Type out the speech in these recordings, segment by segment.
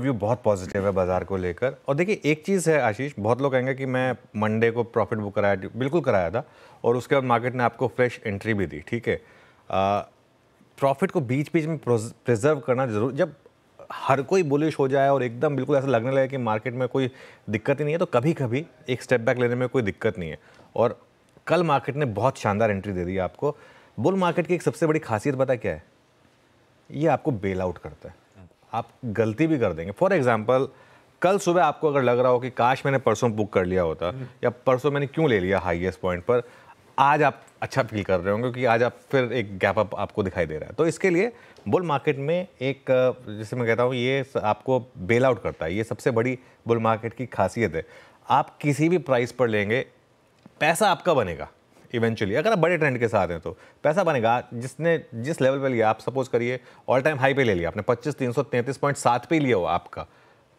View बहुत positive है बाजार को लेकर और देखिए एक चीज़ है आशीष बहुत लोग कहेंगे कि मैं मंडे को प्रॉफिट बुक कराया बिल्कुल कराया था और उसके बाद मार्केट ने आपको फ्रेश एंट्री भी दी ठीक है प्रॉफिट को बीच बीच में प्रिजर्व करना जरूर जब हर कोई बुलिश हो जाए और एकदम बिल्कुल ऐसा लगने लगे कि मार्केट में कोई दिक्कत ही नहीं है तो कभी कभी एक स्टेप बैक लेने में कोई दिक्कत नहीं है और कल मार्केट ने बहुत शानदार एंट्री दे दी आपको बुल मार्केट की एक सबसे बड़ी खासियत पता क्या है ये आपको बेल आउट करता है आप गलती भी कर देंगे फॉर एग्जाम्पल कल सुबह आपको अगर लग रहा हो कि काश मैंने परसों बुक कर लिया होता हम्म। या परसों मैंने क्यों ले लिया हाईएस्ट पॉइंट पर आज आप अच्छा फील कर रहे होंगे क्योंकि आज आप फिर एक गैप अप आपको दिखाई दे रहा है तो इसके लिए बुल मार्केट में एक जैसे मैं कहता हूँ ये आपको बेल आउट करता है ये सबसे बड़ी बुल मार्केट की खासियत है आप किसी भी प्राइस पर लेंगे पैसा आपका बनेगा इवेंचुअली अगर आप बड़े ट्रेंड के साथ हैं तो पैसा बनेगा जिसने जिस लेवल पे लिया आप सपोज करिए ऑल टाइम हाई पे ले लिया आपने पच्चीस तीन सौ तैंतीस पॉइंट सात पे लिया हो आपका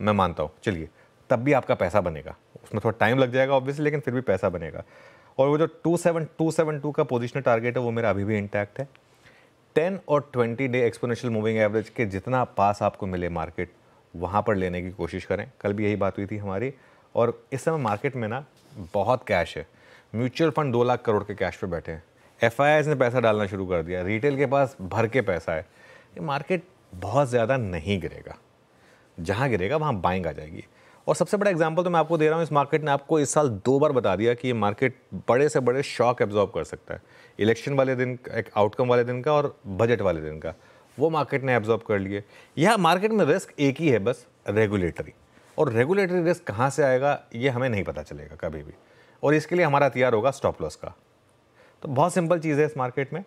मैं मानता हूँ चलिए तब भी आपका पैसा बनेगा उसमें थोड़ा टाइम लग जाएगा ऑब्वियसली लेकिन फिर भी पैसा बनेगा और वो जो two seven two seven two का पोजिशनल टारगेट है वो मेरा अभी भी इंटैक्ट है टेन और twenty day exponential moving average के जितना पास आपको मिले मार्केट वहाँ पर लेने की कोशिश करें कल भी यही बात हुई थी हमारी और इस समय मार्केट में ना बहुत कैश है म्यूचुअल फंड दो लाख करोड़ के कैश पे बैठे हैं एफ ने पैसा डालना शुरू कर दिया रिटेल के पास भर के पैसा है ये मार्केट बहुत ज़्यादा नहीं गिरेगा जहाँ गिरेगा वहाँ बाइंग आ जाएगी और सबसे बड़ा एग्जाम्पल तो मैं आपको दे रहा हूँ इस मार्केट ने आपको इस साल दो बार बता दिया कि ये मार्केट बड़े से बड़े शॉक एब्जॉर्ब कर सकता है इलेक्शन वाले दिन एक आउटकम वाले दिन का और बजट वाले दिन का वो मार्केट ने एब्जॉर्ब कर लिए यह मार्केट में रिस्क एक ही है बस रेगुलेटरी और रेगुलेटरी रिस्क कहाँ से आएगा ये हमें नहीं पता चलेगा कभी भी और इसके लिए हमारा हथियार होगा स्टॉप लॉस का तो बहुत सिंपल चीज़ है इस मार्केट में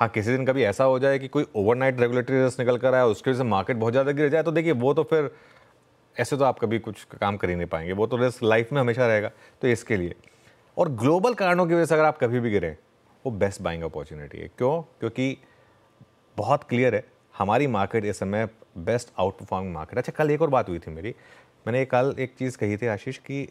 हाँ किसी दिन कभी ऐसा हो जाए कि कोई ओवरनाइट रेगुलेटरी रिस्क निकल कर आया उसकी वजह से मार्केट बहुत ज़्यादा गिर जाए तो देखिए वो तो फिर ऐसे तो आप कभी कुछ काम कर ही नहीं पाएंगे वो तो रिस्क लाइफ में हमेशा रहेगा तो इसके लिए और ग्लोबल कारणों की वजह से अगर आप कभी भी गिरें वो बेस्ट बाइंग अपॉर्चुनिटी है क्यों क्योंकि बहुत क्लियर है हमारी मार्केट इस समय बेस्ट आउट परफॉर्मिंग मार्केट अच्छा कल एक और बात हुई थी मेरी मैंने कल एक चीज़ कही थी आशीष कि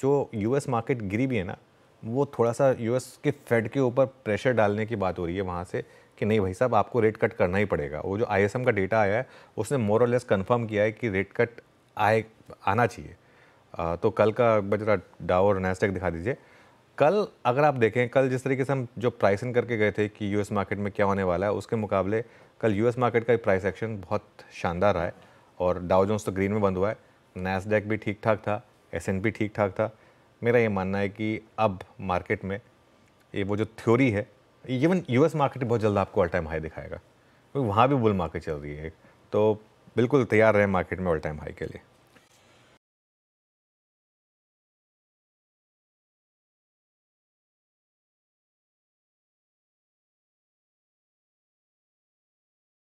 जो यूएस मार्केट गिरी भी है ना वो थोड़ा सा यूएस के फेड के ऊपर प्रेशर डालने की बात हो रही है वहाँ से कि नहीं भाई साहब आपको रेट कट करना ही पड़ेगा वो जो आईएसएम का डेटा आया है उसने मोर और लेस कन्फर्म किया है कि रेट कट आए आना चाहिए तो कल का जरा डाओ और नैसटेक दिखा दीजिए कल अगर आप देखें कल जिस तरीके से हम जो प्राइस इन करके गए थे कि यूएस मार्केट में क्या होने वाला है उसके मुकाबले कल यूएस मार्केट का प्राइस एक्शन बहुत शानदार रहा है और डाओ जोन्स तो ग्रीन में बंद हुआ है नैसडेक भी ठीक ठाक था एस एन ठीक ठाक था मेरा ये मानना है कि अब मार्केट में ये वो जो थ्योरी है इवन यूएस मार्केट बहुत जल्द आपको ऑल टाइम हाई दिखाएगा क्योंकि वहाँ भी बुल मार्केट चल रही है तो बिल्कुल तैयार रहे मार्केट में ऑल टाइम हाई के लिए